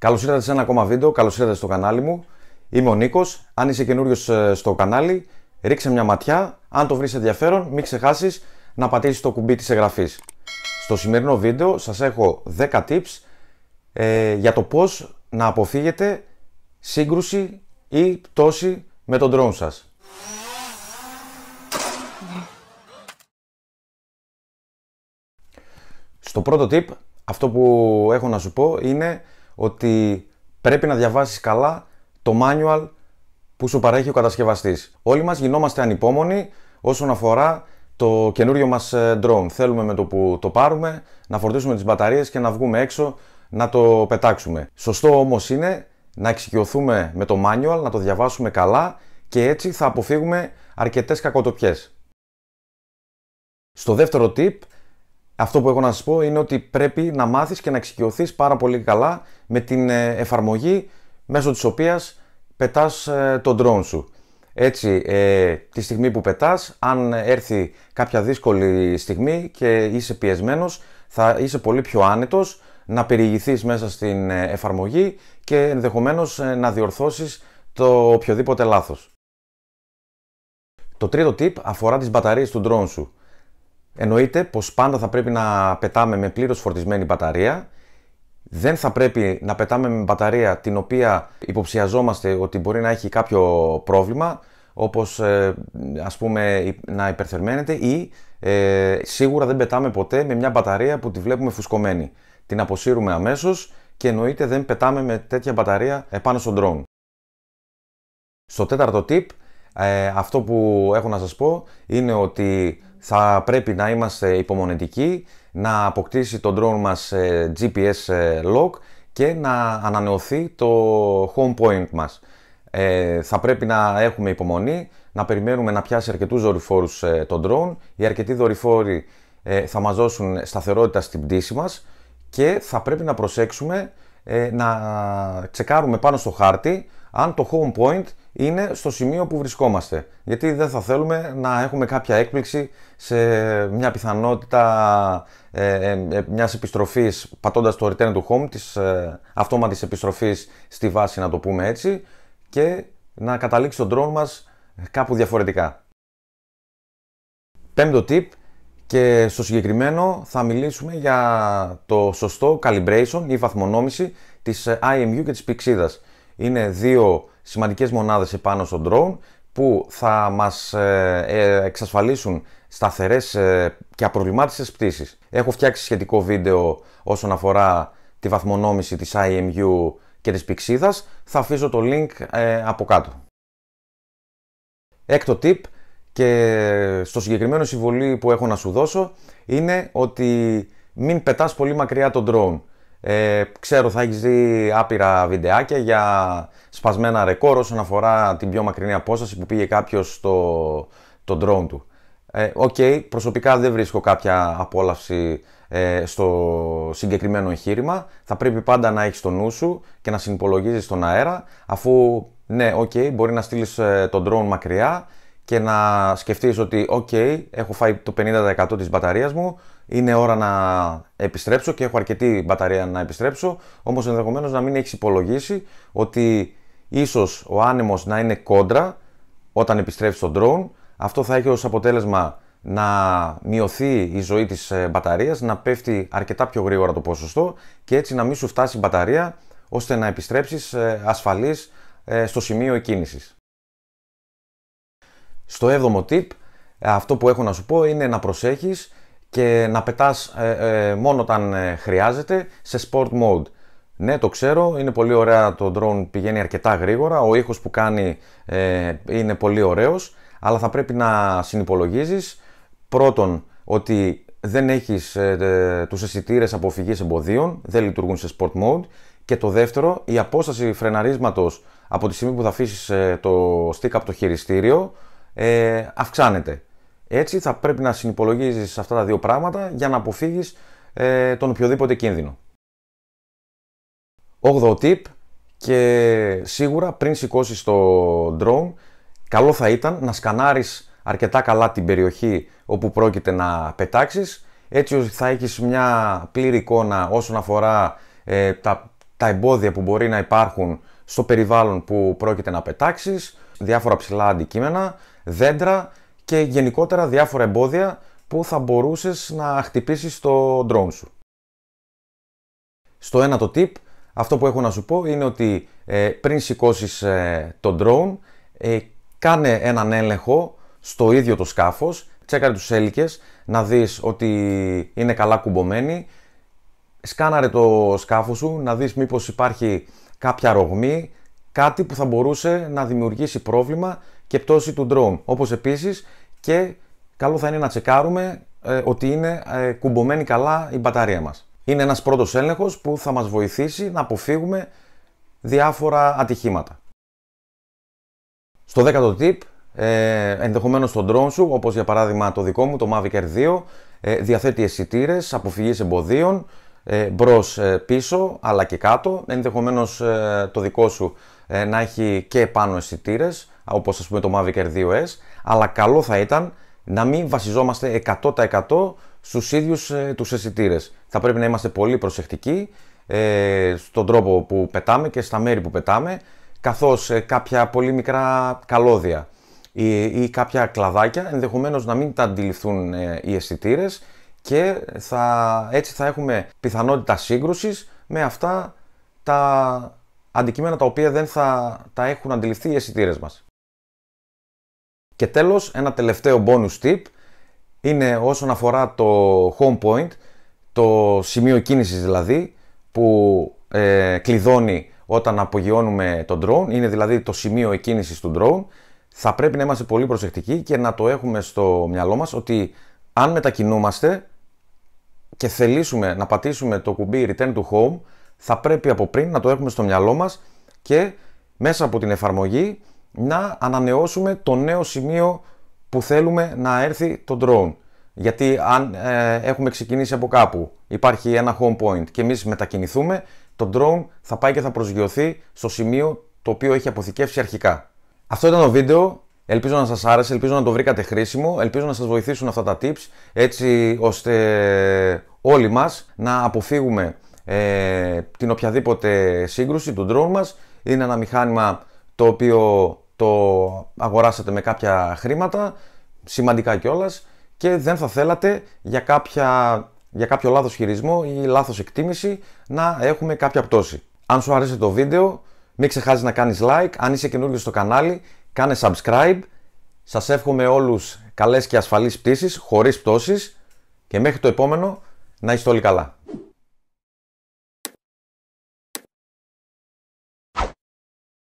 Καλώς ήρθατε σε ένα ακόμα βίντεο, καλώς ήρθατε στο κανάλι μου. Είμαι ο Νίκος. Αν είσαι καινούριος ε, στο κανάλι, ρίξε μια ματιά. Αν το βρεις ενδιαφέρον, μην ξεχάσεις να πατήσεις το κουμπί της εγγραφής. Στο σημερινό βίντεο σας έχω 10 tips ε, για το πώς να αποφύγετε σύγκρουση ή πτώση με τον drone σας. Στο πρώτο tip, αυτό που έχω να σου πω είναι ότι πρέπει να διαβάσεις καλά το manual που σου παρέχει ο κατασκευαστής. Όλοι μας γινόμαστε ανυπόμονοι όσον αφορά το καινούριο μας ε, drone. Θέλουμε με το που το πάρουμε να φορτίσουμε τις μπαταρίες και να βγούμε έξω να το πετάξουμε. Σωστό όμως είναι να εξοικειωθούμε με το manual, να το διαβάσουμε καλά και έτσι θα αποφύγουμε αρκετές κακοτοπιές. Στο δεύτερο tip αυτό που έχω να σας πω είναι ότι πρέπει να μάθεις και να εξοικειωθείς πάρα πολύ καλά με την ε, εφαρμογή μέσω της οποίας πετάς ε, τον drone σου. Έτσι, ε, τη στιγμή που πετάς, αν έρθει κάποια δύσκολη στιγμή και είσαι πιεσμένος, θα είσαι πολύ πιο άνετος να περιηγηθείς μέσα στην εφαρμογή και ενδεχομένως να διορθώσεις το οποιοδήποτε λάθος. Το τρίτο tip αφορά τις μπαταρίες του drone σου. Εννοείται πως πάντα θα πρέπει να πετάμε με πλήρως φορτισμένη μπαταρία. Δεν θα πρέπει να πετάμε με μπαταρία την οποία υποψιαζόμαστε ότι μπορεί να έχει κάποιο πρόβλημα όπως ε, ας πούμε να υπερθερμαίνεται ή ε, σίγουρα δεν πετάμε ποτέ με μια μπαταρία που τη βλέπουμε φουσκωμένη. Την αποσύρουμε αμέσως και εννοείται δεν πετάμε με τέτοια μπαταρία επάνω στον drone. Στο τέταρτο tip, ε, αυτό που έχω να σας πω είναι ότι θα πρέπει να είμαστε υπομονετικοί, να αποκτήσει το drone μας ε, GPS ε, lock και να ανανεωθεί το home point μας. Ε, θα πρέπει να έχουμε υπομονή, να περιμένουμε να πιάσει αρκετούς δορυφόρους ε, τον drone. Οι αρκετοί δορυφόροι θα μας δώσουν σταθερότητα στην πτήση μας και θα πρέπει να προσέξουμε ε, να τσεκάρουμε πάνω στο χάρτη αν το home point είναι στο σημείο που βρισκόμαστε. Γιατί δεν θα θέλουμε να έχουμε κάποια έκπληξη σε μια πιθανότητα ε, ε, ε μιας επιστροφής πατώντας το return to home, της ε, αυτόματης επιστροφής στη βάση να το πούμε έτσι και να καταλήξει τον drone μας κάπου διαφορετικά. Πέμπτο tip, και στο συγκεκριμένο θα μιλήσουμε για το σωστό calibration ή βαθμονόμηση της ε, IMU και της πηξίδας. Είναι δύο σημαντικές μονάδες επάνω στον drone που θα μας ε, ε, εξασφαλίσουν σταθερές και απροβλημάτιστες πτήσεις. Έχω φτιάξει σχετικό βίντεο όσον αφορά τη βαθμονόμηση της IMU και της πηξίδας. Θα αφήσω το link από κάτω. Έκτο tip, και στο συγκεκριμένο συμβολή που έχω να σου δώσω είναι ότι μην πετάς πολύ μακριά τον drone. Ε, ξέρω θα έχεις δει άπειρα βιντεάκια για σπασμένα ρεκόρ όσον αφορά την πιο μακρινή απόσταση που πήγε κάποιος στο το drone του. Ε, okay, προσωπικά δεν βρίσκω κάποια απόλαυση ε, στο συγκεκριμένο εγχείρημα. Θα πρέπει πάντα να έχεις το νου σου και να συνυπολογίζεις τον αέρα αφού ναι, οκ, μπορεί να στείλεις ε, τον drone μακριά και να σκεφτείς ότι «ΟΚ, okay, έχω φάει το 50% της μπαταρίας μου, είναι ώρα να επιστρέψω και έχω αρκετή μπαταρία να επιστρέψω», όμως ενδεχομένως να μην έχεις υπολογίσει ότι ίσως ο άνεμος να είναι κόντρα όταν επιστρέψεις τον. drone. Αυτό θα έχει ως αποτέλεσμα να μειωθεί η ζωή της ε, μπαταρίας, να πέφτει αρκετά πιο γρήγορα το ποσοστό και έτσι να μην σου φτάσει η μπαταρία ώστε να επιστρέψεις ε, ασφαλής ε, στο σημείο εκκίνησης. Στο 7ο tip, ε, αυτό που έχω να σου πω είναι να προσέχεις και να πετάς ε, ε, μόνο όταν χρειάζεται σε sport mode. Ναι, το ξέρω, είναι πολύ ωραία το drone, πηγαίνει αρκετά γρήγορα, ο ήχος που κάνει είναι πολύ ωραίος, αλλά θα πρέπει να συνυπολογίζεις πρώτον ότι δεν έχεις τους αισθητήρες αποφυγής εμποδίων, δεν λειτουργούν σε sport mode και το δεύτερο, η απόσταση φρεναρίσματος από τη στιγμή που θα αφήσεις το stick από το χειριστήριο ε, αυξάνεται. Έτσι θα πρέπει να συνυπολογίζεις αυτά τα δύο πράγματα για να αποφύγεις ε, τον οποιοδήποτε κίνδυνο. tip και σίγουρα πριν σηκώσεις το drone καλό θα ήταν να σκανάρεις αρκετά καλά την περιοχή όπου πρόκειται να πετάξεις έτσι ώστε θα έχεις μια πλήρη εικόνα όσον αφορά ε, τα, τα εμπόδια που μπορεί να υπάρχουν στο περιβάλλον που πρόκειται να πετάξεις διάφορα ψηλά αντικείμενα, δέντρα και γενικότερα διάφορα εμπόδια που θα μπορούσες να χτυπήσεις το drone σου. Στο ένα το tip, αυτό που έχω να σου πω είναι ότι ε, πριν σηκώσεις ε, το drone, ε, κάνε έναν έλεγχο στο ίδιο το σκάφος, τσέκαρε τους έλικες, να δεις ότι είναι καλά κουμπωμένοι, σκάναρε το σκάφος σου, να δεις μήπως υπάρχει κάποια ρογμή, Κάτι που θα μπορούσε να δημιουργήσει πρόβλημα και πτώση του drone. Όπως επίσης και καλό θα είναι να τσεκάρουμε ε, ότι είναι ε, κουμπωμένη καλά η μπαταρία μας. Είναι ένας πρώτος έλεγχος που θα μας βοηθήσει να αποφύγουμε διάφορα ατυχήματα. Στο δέκατο tip, ε, ενδεχομένως το drone σου, όπως για παράδειγμα το δικό μου, το Mavic Air 2, ε, διαθέτει αισθητήρες αποφυγής εμποδίων, ε, Μπρος ε, πίσω αλλά και κάτω, ενδεχομένως ε, το δικό σου να έχει και πάνω αισθητήρες, όπως ας πούμε το Mavic Air 2S, αλλά καλό θα ήταν να μην βασιζόμαστε 100% στους ίδιους τους αισθητήρες. Θα πρέπει να είμαστε πολύ προσεκτικοί στον τρόπο που πετάμε και στα μέρη που πετάμε, καθώς κάποια πολύ μικρά καλώδια ή, κάποια κλαδάκια ενδεχομένως να μην τα αντιληφθούν οι αισθητήρες και θα, έτσι θα έχουμε πιθανότητα σύγκρουσης με αυτά τα αντικείμενα τα οποία δεν θα τα έχουν αντιληφθεί οι αισθητήρες μας. Και τέλος, ένα τελευταίο bonus tip είναι όσον αφορά το home point, το σημείο κίνησης δηλαδή, που ε, κλειδώνει όταν απογειώνουμε τον drone, είναι δηλαδή το σημείο εκκίνησης του drone, θα πρέπει να είμαστε πολύ προσεκτικοί και να το έχουμε στο μυαλό μας ότι αν μετακινούμαστε και θελήσουμε να πατήσουμε το κουμπί Return to Home, θα πρέπει από πριν να το έχουμε στο μυαλό μας και μέσα από την εφαρμογή να ανανεώσουμε το νέο σημείο που θέλουμε να έρθει το drone. Γιατί αν ε, έχουμε ξεκινήσει από κάπου, υπάρχει ένα home point και εμείς μετακινηθούμε, το drone θα πάει και θα προσγειωθεί στο σημείο το οποίο έχει αποθηκεύσει αρχικά. Αυτό ήταν το βίντεο. Ελπίζω να σας άρεσε, ελπίζω να το βρήκατε χρήσιμο, ελπίζω να σας βοηθήσουν αυτά τα tips έτσι ώστε όλοι μας να αποφύγουμε ε, την οποιαδήποτε σύγκρουση του drone μας. Είναι ένα μηχάνημα το οποίο το αγοράσατε με κάποια χρήματα, σημαντικά κιόλας, και δεν θα θέλατε για, κάποια, για κάποιο λάθος χειρισμό ή λάθος εκτίμηση να έχουμε κάποια πτώση. Αν σου αρέσει το βίντεο, μην ξεχάσεις να κάνεις like. Αν είσαι καινούριο στο κανάλι, κάνε subscribe. Σας εύχομαι όλους καλές και ασφαλείς πτήσεις, χωρίς πτώσεις. Και μέχρι το επόμενο, να είστε όλοι καλά.